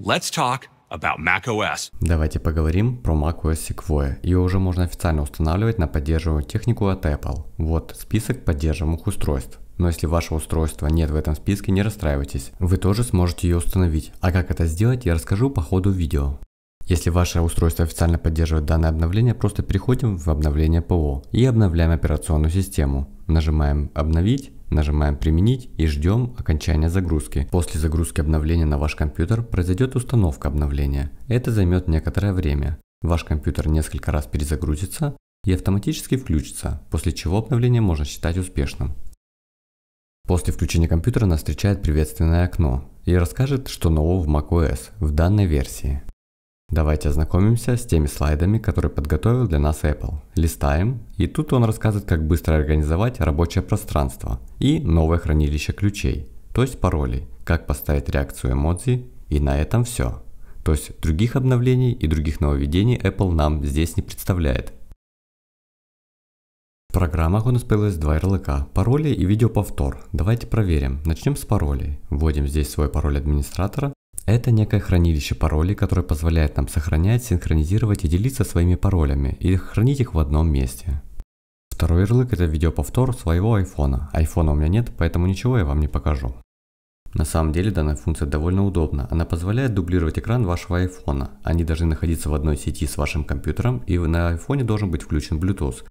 Let's talk about macOS. Давайте поговорим про macOS Sequoia. Ее уже можно официально устанавливать на поддерживаемую технику от Apple. Вот список поддерживаемых устройств. Но если ваше устройство нет в этом списке, не расстраивайтесь. Вы тоже сможете ее установить. А как это сделать, я расскажу по ходу видео. Если ваше устройство официально поддерживает данное обновление, просто переходим в обновление ПО и обновляем операционную систему. Нажимаем «Обновить», Нажимаем «Применить» и ждем окончания загрузки. После загрузки обновления на ваш компьютер произойдет установка обновления. Это займет некоторое время. Ваш компьютер несколько раз перезагрузится и автоматически включится, после чего обновление можно считать успешным. После включения компьютера нас встречает приветственное окно и расскажет, что нового в macOS в данной версии. Давайте ознакомимся с теми слайдами, которые подготовил для нас Apple. Листаем, и тут он рассказывает, как быстро организовать рабочее пространство и новое хранилище ключей, то есть паролей, как поставить реакцию эмодзи, и на этом все. То есть других обновлений и других нововведений Apple нам здесь не представляет. В программах у нас появилось два ярлыка – пароли и видеоповтор. Давайте проверим. Начнем с паролей. Вводим здесь свой пароль администратора это некое хранилище паролей, которое позволяет нам сохранять, синхронизировать и делиться своими паролями или хранить их в одном месте. Второй ярлык это видеоповтор своего айфона. Айфона у меня нет, поэтому ничего я вам не покажу. На самом деле данная функция довольно удобна. Она позволяет дублировать экран вашего айфона. Они должны находиться в одной сети с вашим компьютером и на айфоне должен быть включен Bluetooth.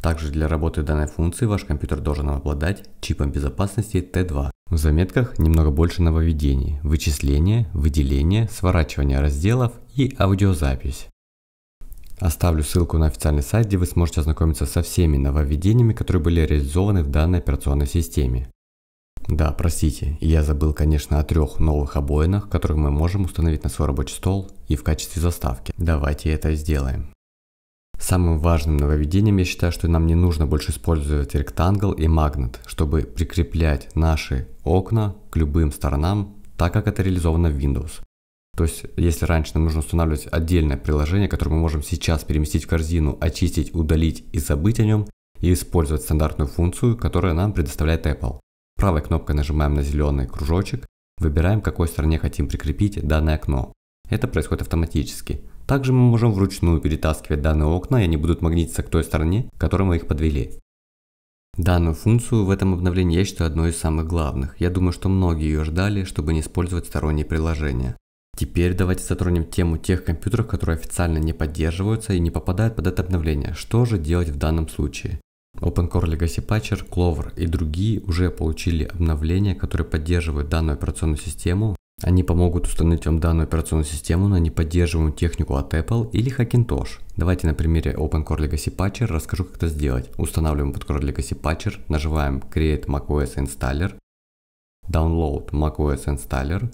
Также для работы данной функции ваш компьютер должен обладать чипом безопасности T2. В заметках немного больше нововведений, вычисления, выделение, сворачивание разделов и аудиозапись. Оставлю ссылку на официальный сайт, где вы сможете ознакомиться со всеми нововведениями, которые были реализованы в данной операционной системе. Да, простите, я забыл, конечно, о трех новых обоинах, которые мы можем установить на свой рабочий стол и в качестве заставки. Давайте это сделаем. Самым важным нововведением я считаю, что нам не нужно больше использовать ректангл и магнит, чтобы прикреплять наши окна к любым сторонам, так как это реализовано в Windows. То есть, если раньше нам нужно устанавливать отдельное приложение, которое мы можем сейчас переместить в корзину, очистить, удалить и забыть о нем, и использовать стандартную функцию, которую нам предоставляет Apple. Правой кнопкой нажимаем на зеленый кружочек, выбираем, к какой стороне хотим прикрепить данное окно. Это происходит автоматически. Также мы можем вручную перетаскивать данные окна, и они будут магнититься к той стороне, к которой мы их подвели. Данную функцию в этом обновлении я считаю одной из самых главных. Я думаю, что многие ее ждали, чтобы не использовать сторонние приложения. Теперь давайте затронем тему тех компьютеров, которые официально не поддерживаются и не попадают под это обновление. Что же делать в данном случае? OpenCore Legacy Patcher, Clover и другие уже получили обновления, которые поддерживают данную операционную систему они помогут установить вам данную операционную систему на неподдерживаемую технику от Apple или Hackintosh. Давайте на примере OpenCore Legacy Patcher расскажу, как это сделать. Устанавливаем OpenCore Legacy Patcher, нажимаем Create macOS Installer, Download macOS Installer,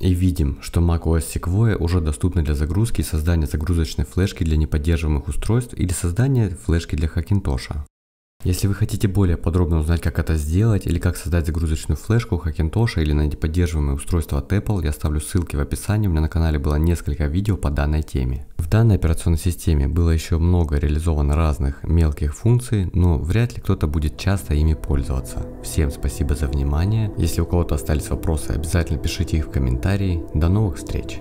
и видим, что macOS Sequoia уже доступна для загрузки и создания загрузочной флешки для неподдерживаемых устройств или создания флешки для Hackintosh. Если вы хотите более подробно узнать, как это сделать, или как создать загрузочную флешку, Hackintosh или найти поддерживаемое устройство от Apple, я оставлю ссылки в описании, у меня на канале было несколько видео по данной теме. В данной операционной системе было еще много реализовано разных мелких функций, но вряд ли кто-то будет часто ими пользоваться. Всем спасибо за внимание, если у кого-то остались вопросы, обязательно пишите их в комментарии. До новых встреч!